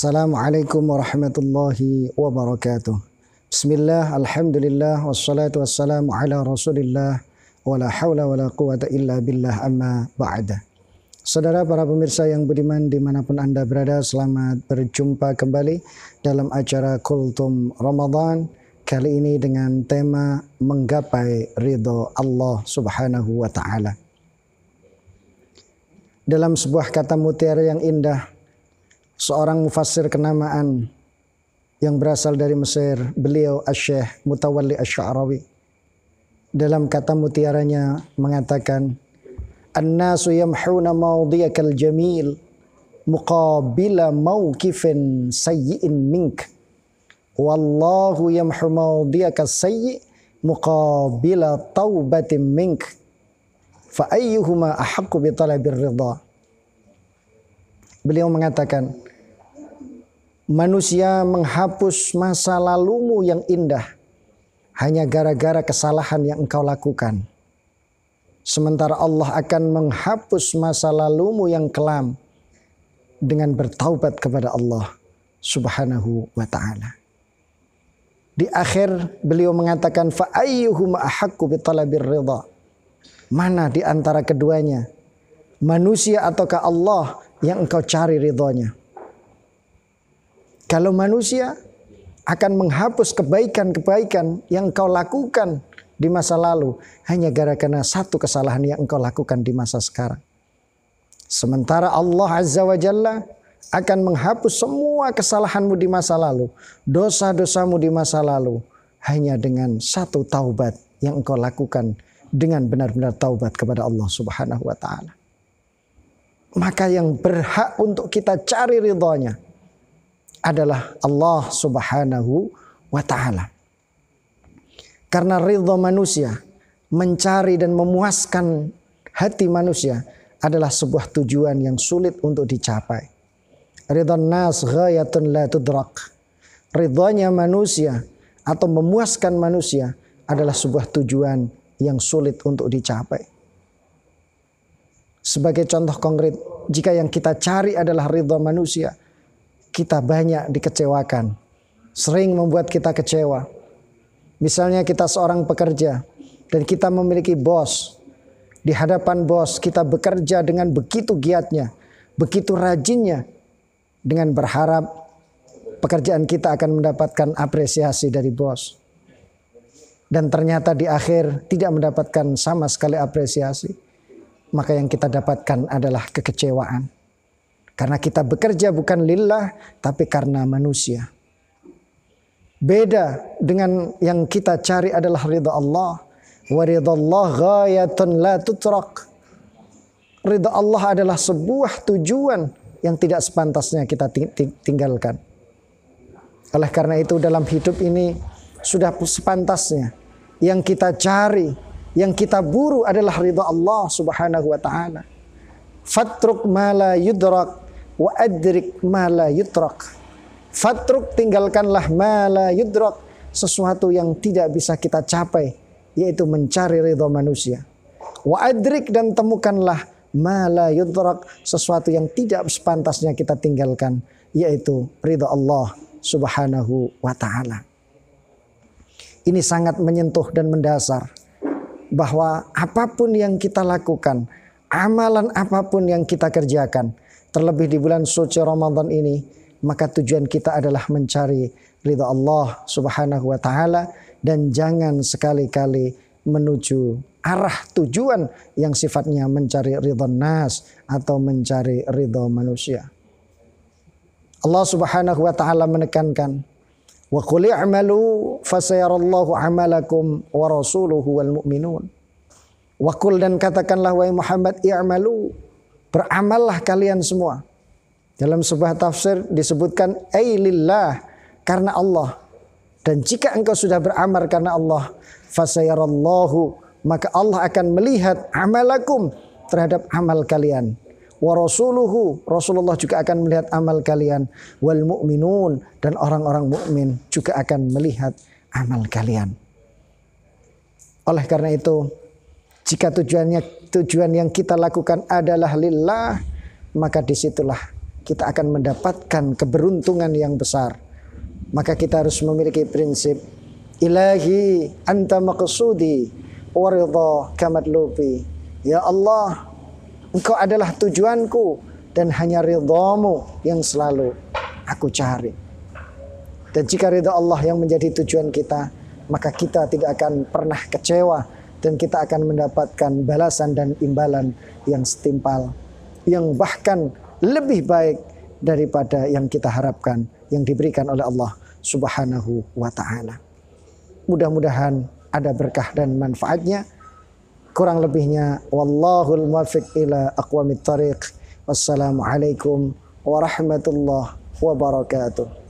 Assalamualaikum warahmatullahi wabarakatuh. Bismillah, alhamdulillah, wassalatu wassalamu ala rasulillah, wala hawla wala quwata illa billah amma ba'da. Saudara para pemirsa yang beriman dimanapun Anda berada, selamat berjumpa kembali dalam acara Kultum Ramadan. Kali ini dengan tema menggapai ridho Allah subhanahu wa ta'ala. Dalam sebuah kata mutiara yang indah, seorang mufassir kenamaan yang berasal dari Mesir, beliau Asy-Syaikh Mutawalli asy Dalam kata mutiaranya mengatakan, "An-nasu yamhuna mawdiyakal jamil muqabila mawqifin sayyi'in mink. Wallahu yamhu mawdiyakas sayyi' muqabila taubatin mink." Fa ayyuhuma ahaqqu bi talabir ridha? Beliau mengatakan, manusia menghapus masa lalumu yang indah hanya gara-gara kesalahan yang engkau lakukan. Sementara Allah akan menghapus masa lalumu yang kelam dengan bertaubat kepada Allah Subhanahu wa taala. Di akhir beliau mengatakan fa ayyuhum ahaqqu ridha. Mana di antara keduanya? Manusia ataukah Allah yang engkau cari ridhonya? Kalau manusia akan menghapus kebaikan-kebaikan yang kau lakukan di masa lalu hanya gara-gara satu kesalahan yang engkau lakukan di masa sekarang. Sementara Allah Azza wa Jalla akan menghapus semua kesalahanmu di masa lalu, dosa-dosamu di masa lalu hanya dengan satu taubat yang engkau lakukan dengan benar-benar taubat kepada Allah Subhanahu wa taala. Maka yang berhak untuk kita cari ridhonya adalah Allah Subhanahu wa taala. Karena ridho manusia, mencari dan memuaskan hati manusia adalah sebuah tujuan yang sulit untuk dicapai. Ridho nas ghayatun la tudrak. Ridhonya manusia atau memuaskan manusia adalah sebuah tujuan yang sulit untuk dicapai. Sebagai contoh konkret, jika yang kita cari adalah ridho manusia, kita banyak dikecewakan, sering membuat kita kecewa. Misalnya kita seorang pekerja dan kita memiliki bos. Di hadapan bos kita bekerja dengan begitu giatnya, begitu rajinnya dengan berharap pekerjaan kita akan mendapatkan apresiasi dari bos. Dan ternyata di akhir tidak mendapatkan sama sekali apresiasi. Maka yang kita dapatkan adalah kekecewaan. Karena kita bekerja bukan lillah tapi karena manusia. Beda dengan yang kita cari adalah ridha Allah. Wa ridha Allah ghayatun la tutrak. Ridha Allah adalah sebuah tujuan yang tidak sepantasnya kita tinggalkan. Oleh karena itu dalam hidup ini sudah sepantasnya yang kita cari, yang kita buru adalah ridha Allah Subhanahu wa taala. Fatruk mala yudrak wa adrik mala yudrak. Fatruk tinggalkanlah mala yudrak sesuatu yang tidak bisa kita capai yaitu mencari ridho manusia. Wa adrik dan temukanlah mala yudrak sesuatu yang tidak sepantasnya kita tinggalkan yaitu ridho Allah Subhanahu wa taala. Ini sangat menyentuh dan mendasar bahwa apapun yang kita lakukan amalan apapun yang kita kerjakan, terlebih di bulan suci Ramadan ini, maka tujuan kita adalah mencari ridha Allah Subhanahu wa taala dan jangan sekali-kali menuju arah tujuan yang sifatnya mencari ridha nas atau mencari ridha manusia. Allah Subhanahu wa taala menekankan wa qul i'malu fasayarallahu amalakum wa rasuluhu wal mu'minun Wakul dan katakanlah wahai Muhammad i'malu beramallah kalian semua. Dalam sebuah tafsir disebutkan lillah karena Allah. Dan jika engkau sudah beramal karena Allah, fasayarallahu maka Allah akan melihat amalakum terhadap amal kalian. Wa rasuluhu, Rasulullah juga akan melihat amal kalian. Wal mu'minun dan orang-orang mukmin juga akan melihat amal kalian. Oleh karena itu, jika tujuannya tujuan yang kita lakukan adalah lillah, maka disitulah kita akan mendapatkan keberuntungan yang besar. Maka kita harus memiliki prinsip Ilahi anta maqsudi waridha kamatlubi. Ya Allah, engkau adalah tujuanku dan hanya ridhamu yang selalu aku cari. Dan jika ridha Allah yang menjadi tujuan kita, maka kita tidak akan pernah kecewa dan kita akan mendapatkan balasan dan imbalan yang setimpal yang bahkan lebih baik daripada yang kita harapkan yang diberikan oleh Allah Subhanahu wa taala. Mudah-mudahan ada berkah dan manfaatnya. Kurang lebihnya wallahul muwaffiq ila aqwamit thariq. Wassalamualaikum warahmatullahi wabarakatuh.